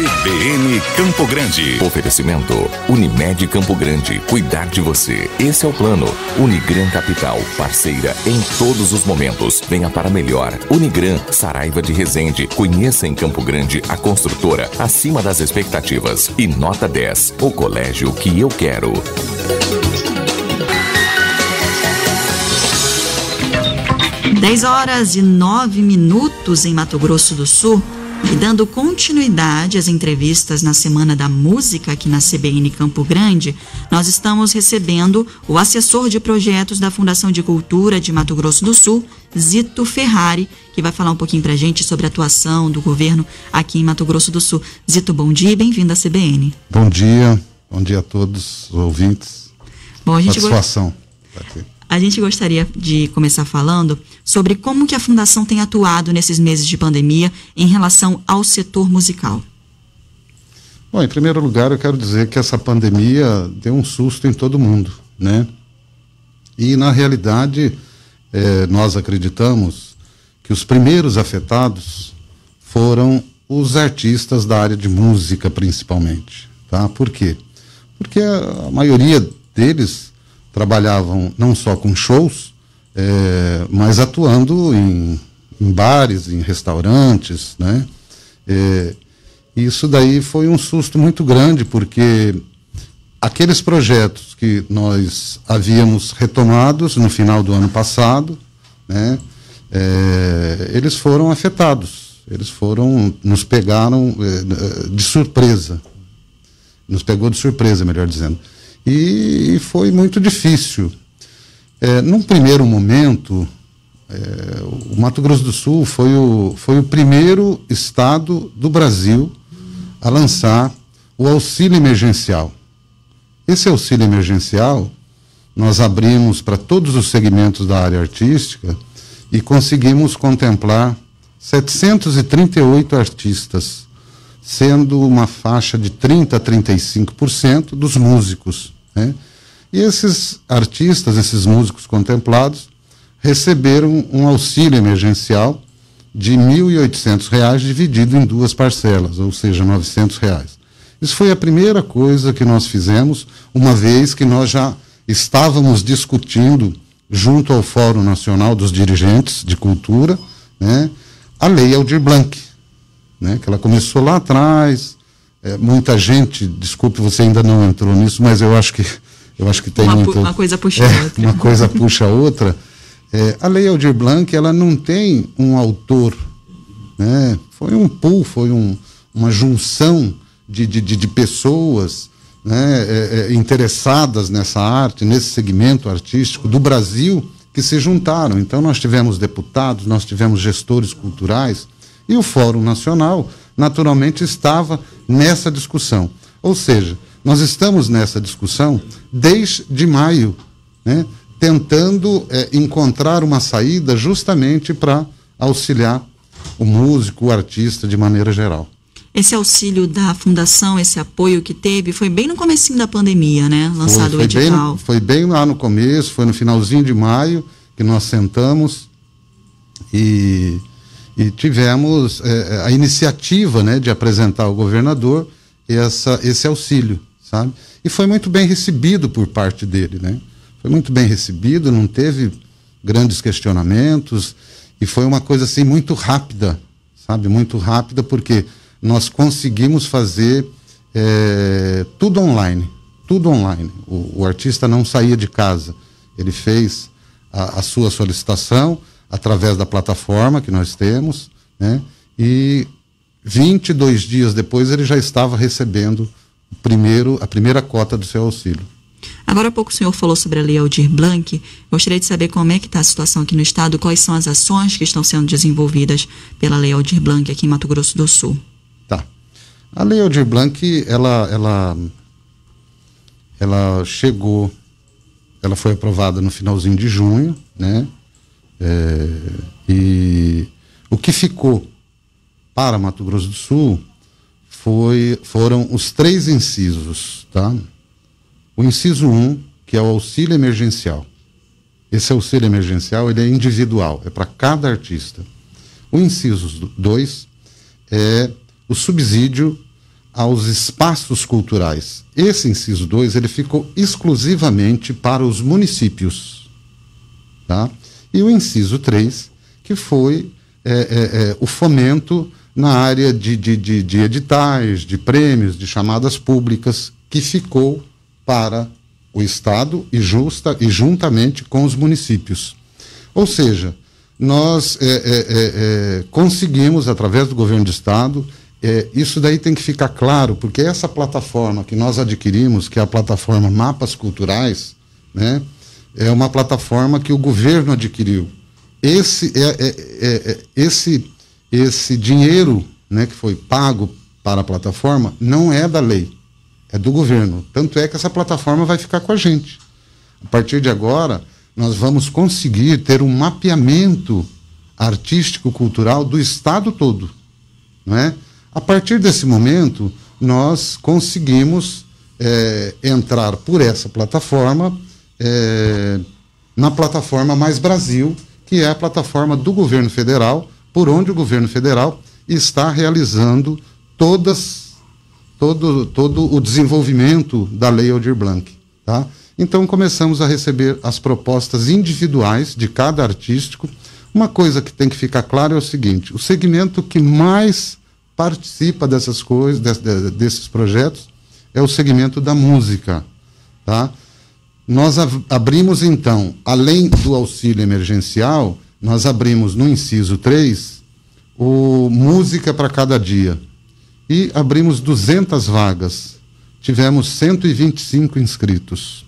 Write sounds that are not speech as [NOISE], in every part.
CBN Campo Grande. Oferecimento Unimed Campo Grande. Cuidar de você. Esse é o plano. Unigran Capital, parceira em todos os momentos. Venha para melhor. Unigran, Saraiva de Resende. Conheça em Campo Grande a construtora acima das expectativas. E nota 10. O colégio que eu quero. Dez horas e nove minutos em Mato Grosso do Sul. E dando continuidade às entrevistas na Semana da Música aqui na CBN Campo Grande, nós estamos recebendo o assessor de projetos da Fundação de Cultura de Mato Grosso do Sul, Zito Ferrari, que vai falar um pouquinho para a gente sobre a atuação do governo aqui em Mato Grosso do Sul. Zito, bom dia e bem-vindo à CBN. Bom dia, bom dia a todos os ouvintes. Bom, a gente Satisfação. Go... A gente gostaria de começar falando sobre como que a fundação tem atuado nesses meses de pandemia em relação ao setor musical. Bom, em primeiro lugar, eu quero dizer que essa pandemia deu um susto em todo mundo, né? E na realidade, eh, nós acreditamos que os primeiros afetados foram os artistas da área de música, principalmente, tá? Por quê? Porque a maioria deles trabalhavam não só com shows, é, mas atuando em, em, bares, em restaurantes, né? É, isso daí foi um susto muito grande, porque aqueles projetos que nós havíamos retomados no final do ano passado, né? É, eles foram afetados, eles foram, nos pegaram é, de surpresa, nos pegou de surpresa, melhor dizendo e, foi muito difícil. É, num primeiro momento, é, o Mato Grosso do Sul foi o, foi o primeiro estado do Brasil a lançar o auxílio emergencial. Esse auxílio emergencial nós abrimos para todos os segmentos da área artística e conseguimos contemplar 738 artistas, sendo uma faixa de 30 a 35% dos músicos. Né? E esses artistas, esses músicos contemplados, receberam um auxílio emergencial de R$ 1.800 dividido em duas parcelas, ou seja, R$ 900. Reais. Isso foi a primeira coisa que nós fizemos, uma vez que nós já estávamos discutindo junto ao Fórum Nacional dos Dirigentes de Cultura, né, a Lei Aldir Blanc, né, que ela começou lá atrás, é, muita gente, desculpe, você ainda não entrou nisso, mas eu acho que eu acho que tem uma, muito, uma coisa puxa é, outra. Uma coisa puxa outra. É, a Lei Aldir Blanc, ela não tem um autor, né? Foi um pool, foi um, uma junção de, de, de, de pessoas né? É, é, interessadas nessa arte, nesse segmento artístico do Brasil que se juntaram. Então nós tivemos deputados, nós tivemos gestores culturais e o Fórum Nacional, naturalmente, estava nessa discussão. Ou seja, nós estamos nessa discussão desde maio, né, tentando é, encontrar uma saída justamente para auxiliar o músico, o artista de maneira geral. Esse auxílio da fundação, esse apoio que teve, foi bem no comecinho da pandemia, né? Lançado foi, foi o edital. Bem foi bem lá no começo, foi no finalzinho de maio que nós sentamos e e tivemos é, é, a iniciativa né, de apresentar ao governador essa, esse auxílio, sabe? E foi muito bem recebido por parte dele, né? Foi muito bem recebido, não teve grandes questionamentos e foi uma coisa assim muito rápida, sabe? Muito rápida porque nós conseguimos fazer é, tudo online, tudo online. O, o, artista não saía de casa, ele fez a, a sua solicitação através da plataforma que nós temos, né? E 22 dias depois ele já estava recebendo o primeiro, a primeira cota do seu auxílio. Agora há pouco o senhor falou sobre a Lei Aldir Blanc. Gostaria de saber como é que está a situação aqui no estado, quais são as ações que estão sendo desenvolvidas pela Lei Aldir Blanc aqui em Mato Grosso do Sul. Tá. A Lei Aldir Blanc, ela, ela, ela chegou, ela foi aprovada no finalzinho de junho, né? É, e o que ficou para Mato Grosso do Sul foi, foram os três incisos, tá? O inciso 1, um, que é o auxílio emergencial. Esse auxílio emergencial ele é individual, é para cada artista. O inciso 2 é o subsídio aos espaços culturais. Esse inciso 2 ele ficou exclusivamente para os municípios, tá? e o inciso 3, que foi é, é, é, o fomento na área de, de, de, de editais, de prêmios, de chamadas públicas, que ficou para o Estado e, justa, e juntamente com os municípios. Ou seja, nós é, é, é, é conseguimos, através do governo do Estado, é, isso daí tem que ficar claro, porque essa plataforma que nós adquirimos, que é a plataforma Mapas Culturais, né, é uma plataforma que o governo adquiriu. Esse, é, é, é, é, esse, esse dinheiro né, que foi pago para a plataforma não é da lei, é do governo. Tanto é que essa plataforma vai ficar com a gente. A partir de agora, nós vamos conseguir ter um mapeamento artístico-cultural do Estado todo. né? A partir desse momento, nós conseguimos eh, entrar por essa plataforma é, na plataforma Mais Brasil, que é a plataforma do governo federal, por onde o governo federal está realizando todas, todo, todo o desenvolvimento da Lei Aldir Blanc. Tá? Então começamos a receber as propostas individuais de cada artístico. Uma coisa que tem que ficar clara é o seguinte: o segmento que mais participa dessas coisas, de, de, desses projetos, é o segmento da música, tá? Nós abrimos então, além do auxílio emergencial, nós abrimos no inciso 3 o música para cada dia e abrimos 200 vagas. Tivemos 125 inscritos.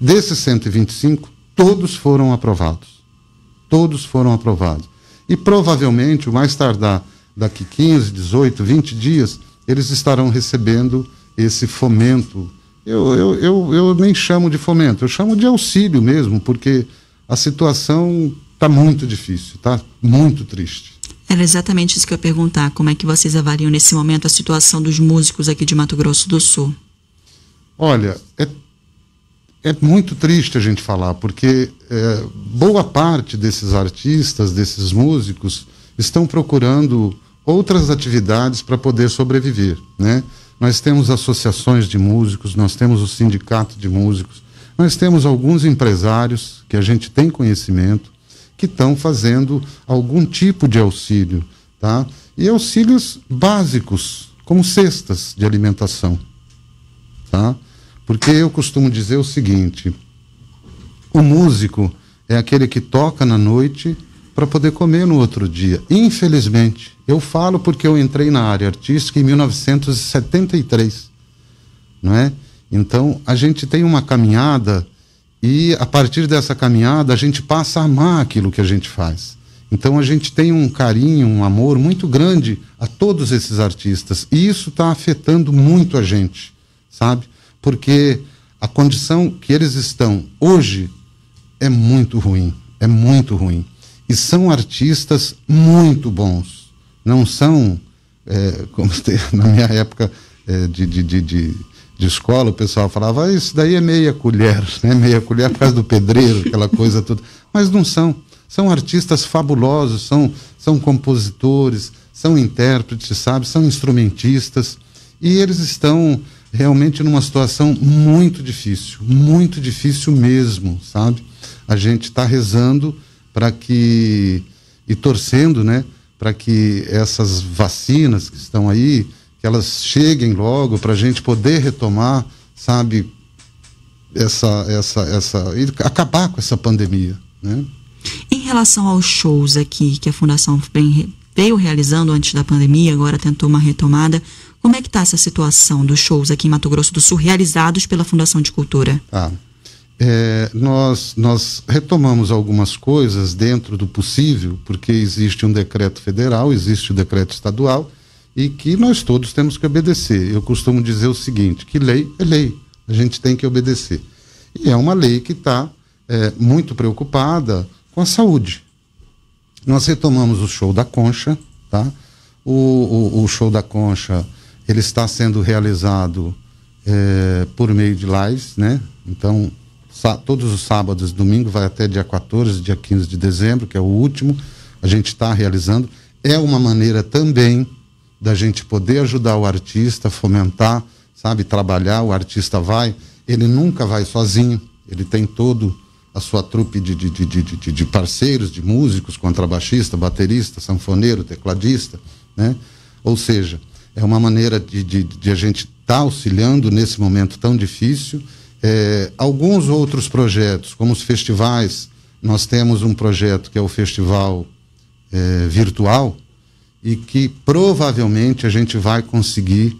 Desses 125, todos foram aprovados. Todos foram aprovados. E provavelmente, o mais tardar daqui 15, 18, 20 dias, eles estarão recebendo esse fomento eu, eu, eu, eu nem chamo de fomento, eu chamo de auxílio mesmo, porque a situação está muito difícil, está muito triste. Era exatamente isso que eu ia perguntar. Como é que vocês avaliam nesse momento a situação dos músicos aqui de Mato Grosso do Sul? Olha, é, é muito triste a gente falar, porque é, boa parte desses artistas, desses músicos, estão procurando outras atividades para poder sobreviver, né? Nós temos associações de músicos, nós temos o sindicato de músicos, nós temos alguns empresários que a gente tem conhecimento que estão fazendo algum tipo de auxílio, tá? E auxílios básicos, como cestas de alimentação, tá? Porque eu costumo dizer o seguinte: o músico é aquele que toca na noite para poder comer no outro dia. Infelizmente, eu falo porque eu entrei na área artística em 1973, não é? Então, a gente tem uma caminhada e a partir dessa caminhada a gente passa a amar aquilo que a gente faz. Então a gente tem um carinho, um amor muito grande a todos esses artistas e isso está afetando muito a gente, sabe? Porque a condição que eles estão hoje é muito ruim, é muito ruim. E são artistas muito bons. Não são, é, como [LAUGHS] na minha época é, de, de, de, de de escola, o pessoal falava, ah, isso daí é meia colher, [LAUGHS] né? Meia colher por causa do pedreiro, aquela coisa toda. Mas não são. São artistas fabulosos, são, são compositores, são intérpretes, sabe? São instrumentistas. E eles estão realmente numa situação muito difícil, muito difícil mesmo, sabe? A gente está rezando para que e torcendo, né, para que essas vacinas que estão aí, que elas cheguem logo para a gente poder retomar, sabe, essa essa essa e acabar com essa pandemia, né? Em relação aos shows aqui que a Fundação veio realizando antes da pandemia, agora tentou uma retomada, como é que está essa situação dos shows aqui em Mato Grosso do Sul realizados pela Fundação de Cultura? Ah, é, nós, nós retomamos algumas coisas dentro do possível, porque existe um decreto federal, existe o um decreto estadual, e que nós todos temos que obedecer. Eu costumo dizer o seguinte: que lei é lei, a gente tem que obedecer. E é uma lei que está é, muito preocupada com a saúde. Nós retomamos o show da Concha, tá? O, o, o show da Concha ele está sendo realizado é, por meio de lives, né? Então todos os sábados e domingos, vai até dia 14, dia 15 de dezembro, que é o último, a gente está realizando. É uma maneira também da gente poder ajudar o artista, fomentar, sabe, trabalhar. O artista vai, ele nunca vai sozinho, ele tem todo a sua trupe de, de, de, de, parceiros, de músicos, contrabaixista, baterista, sanfoneiro, tecladista, né? Ou seja, é uma maneira de, de, de a gente estar tá auxiliando nesse momento tão difícil é, alguns outros projetos, como os festivais, nós temos um projeto que é o Festival é, Virtual e que provavelmente a gente vai conseguir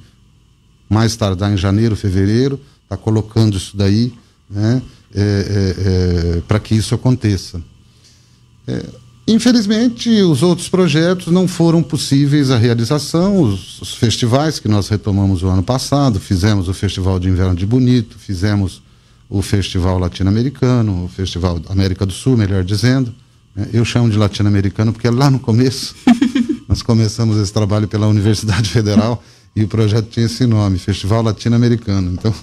mais tardar em janeiro, fevereiro, está colocando isso daí, né, é, é, é para que isso aconteça. É, Infelizmente, os outros projetos não foram possíveis a realização. Os, os, festivais que nós retomamos o ano passado, fizemos o Festival de Inverno de Bonito, fizemos o Festival Latino-Americano, o Festival América do Sul, melhor dizendo. Né? Eu chamo de Latino-Americano porque é lá no começo [LAUGHS] nós começamos esse trabalho pela Universidade Federal e o projeto tinha esse nome, Festival Latino-Americano. Então,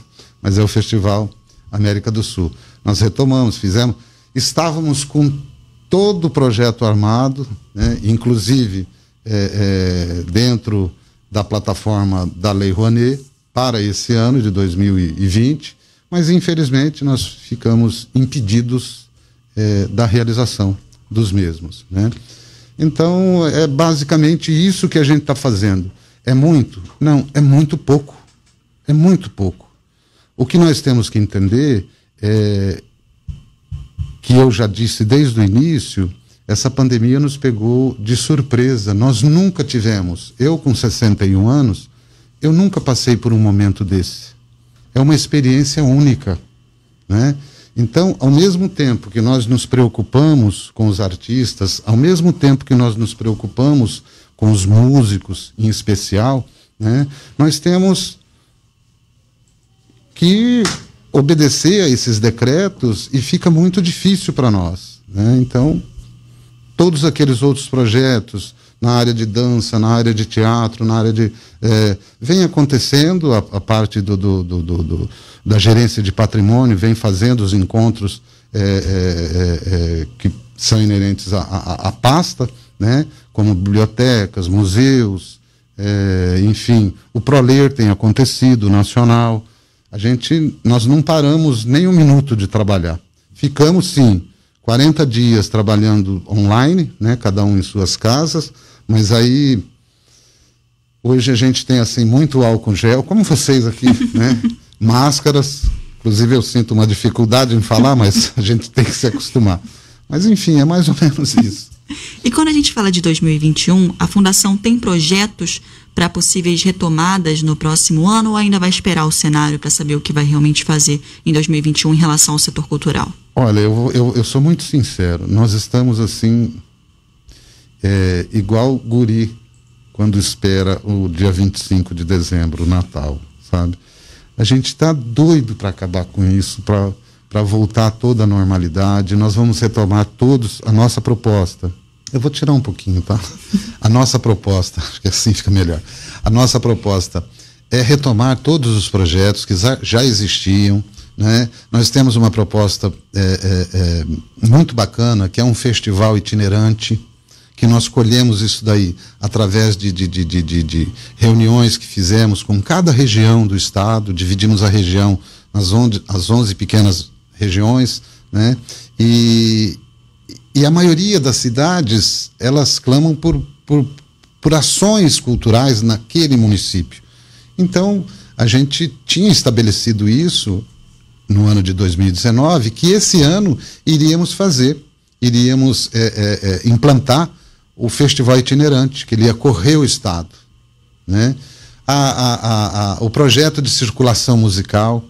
mas é o Festival América do Sul. Nós retomamos, fizemos. Estávamos com todo o projeto armado, né, inclusive é, é, dentro da plataforma da Lei Rouanet, para esse ano de 2020, mas infelizmente nós ficamos impedidos é, da realização dos mesmos. Né? Então, é basicamente isso que a gente está fazendo. É muito? Não, é muito pouco. É muito pouco. O que nós temos que entender é que eu já disse desde o início, essa pandemia nos pegou de surpresa. Nós nunca tivemos. Eu, com 61 anos, eu nunca passei por um momento desse. É uma experiência única. Né? Então, ao mesmo tempo que nós nos preocupamos com os artistas, ao mesmo tempo que nós nos preocupamos com os músicos em especial, né, nós temos que obedecer a esses decretos e fica muito difícil para nós. Né? Então, todos aqueles outros projetos na área de dança, na área de teatro, na área de. É, vem acontecendo, a, a parte do, do, do, da gerência de patrimônio vem fazendo os encontros é, é, que são inerentes à, à, à, pasta, né? como bibliotecas, museus, enfim. O Proler tem acontecido, nacional a gente, nós não paramos nem um minuto de trabalhar. Ficamos, sim, 40 dias trabalhando online, né, cada um em suas casas, mas aí hoje a gente tem assim muito álcool gel, como vocês aqui, [LAUGHS] né? Máscaras, inclusive eu sinto uma dificuldade em falar, mas a gente tem que se acostumar. Mas enfim, é mais ou menos isso. E quando a gente fala de 2021, a fundação tem projetos para possíveis retomadas no próximo ano ou ainda vai esperar o cenário para saber o que vai realmente fazer em 2021 em relação ao setor cultural? Olha, eu, eu, eu sou muito sincero. Nós estamos assim, é, igual guri quando espera o dia 25 de dezembro, o Natal, sabe? A gente está doido para acabar com isso, para voltar toda a normalidade. Nós vamos retomar todos a nossa proposta eu vou tirar um pouquinho, tá? A nossa proposta, [LAUGHS] acho que assim fica melhor. A nossa proposta é retomar todos os projetos que já existiam. Né? Nós temos uma proposta é, é, é, muito bacana, que é um festival itinerante, que nós colhemos isso daí através de, de, de, de reuniões que fizemos com cada região do estado, dividimos a região nas onde, as 11 pequenas regiões, né? E, e a maioria das cidades, elas clamam por, por, por ações culturais naquele município. Então, a gente tinha estabelecido isso no ano de 2019, que esse ano iríamos fazer, iríamos é, é, é, implantar o festival itinerante, que ele ia correr o Estado. Né? A, a, a, o projeto de circulação musical,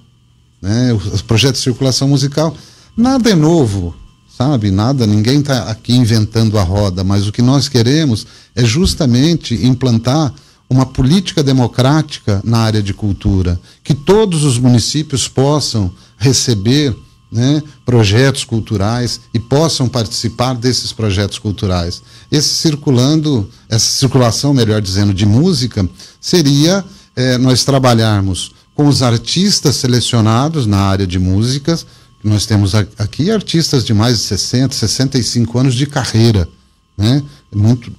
né? o, o projeto de circulação musical, nada é novo sabe? Nada, ninguém está aqui inventando a roda, mas o que nós queremos é justamente implantar uma política democrática na área de cultura, que todos os municípios possam receber né, projetos culturais e possam participar desses projetos culturais. Esse circulando, essa circulação, melhor dizendo, de música, seria eh, nós trabalharmos com os artistas selecionados na área de músicas, que nós temos aqui artistas de mais de 60, 65 anos de carreira, né? Muito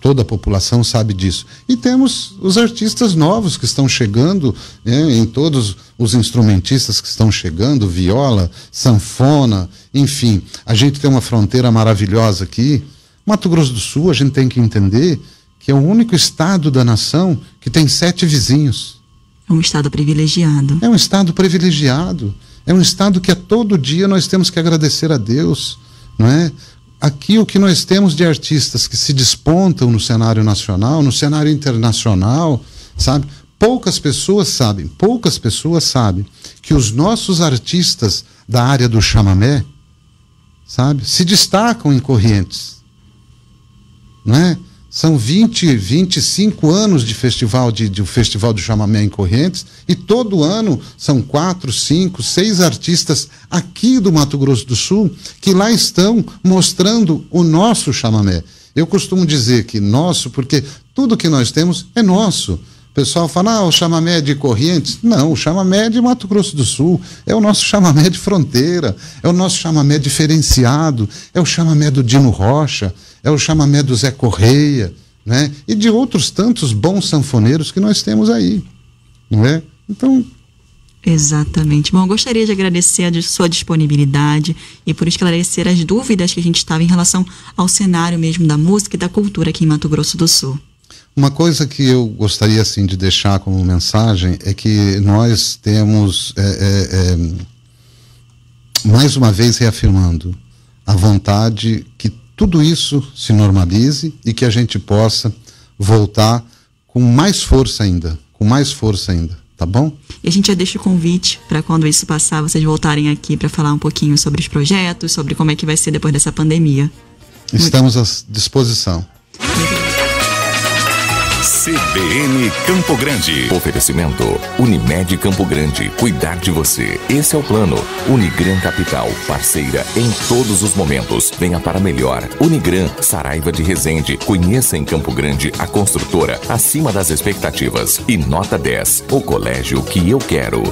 toda a população sabe disso. E temos os artistas novos que estão chegando, né, em todos os instrumentistas que estão chegando, viola, sanfona, enfim. A gente tem uma fronteira maravilhosa aqui. Mato Grosso do Sul, a gente tem que entender que é o único estado da nação que tem sete vizinhos. É um estado privilegiado. É um estado privilegiado. É um estado que a é todo dia nós temos que agradecer a Deus, não é? Aqui o que nós temos de artistas que se despontam no cenário nacional, no cenário internacional, sabe? Poucas pessoas sabem, poucas pessoas sabem que os nossos artistas da área do chamamé, sabe, se destacam em correntes, é? São 20, 25 anos de festival de, de um festival de chamamé em Correntes e todo ano são quatro, cinco, seis artistas aqui do Mato Grosso do Sul que lá estão mostrando o nosso chamamé. Eu costumo dizer que nosso porque tudo que nós temos é nosso. O pessoal fala, ah, o chamamé é de Correntes. Não, o chamamé é de Mato Grosso do Sul é o nosso chamamé de fronteira, é o nosso chamamé diferenciado, é o chamamé do Dino Rocha é o chamamé do Zé Correia, né? E de outros tantos bons sanfoneiros que nós temos aí, não é? Então, Exatamente. Bom, gostaria de agradecer a sua disponibilidade e por esclarecer as dúvidas que a gente estava em relação ao cenário mesmo da música e da cultura aqui em Mato Grosso do Sul. Uma coisa que eu gostaria assim de deixar como mensagem é que nós temos é, é, é, mais uma vez reafirmando a vontade que tudo isso se normalize e que a gente possa voltar com mais força ainda, com mais força ainda, tá bom? E a gente já deixa o convite para quando isso passar, vocês voltarem aqui para falar um pouquinho sobre os projetos, sobre como é que vai ser depois dessa pandemia. Estamos à disposição. CBN Campo Grande. Oferecimento Unimed Campo Grande. Cuidar de você. Esse é o plano. Unigran Capital, parceira em todos os momentos. Venha para melhor. Unigran, Saraiva de Resende. Conheça em Campo Grande a construtora acima das expectativas. E nota 10, o colégio que eu quero.